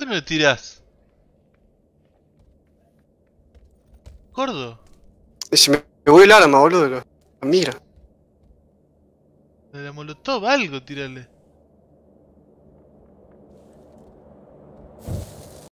qué me le tirás? Gordo. Si me voy el arma, boludo. Mira. De la molotov, algo tirarle.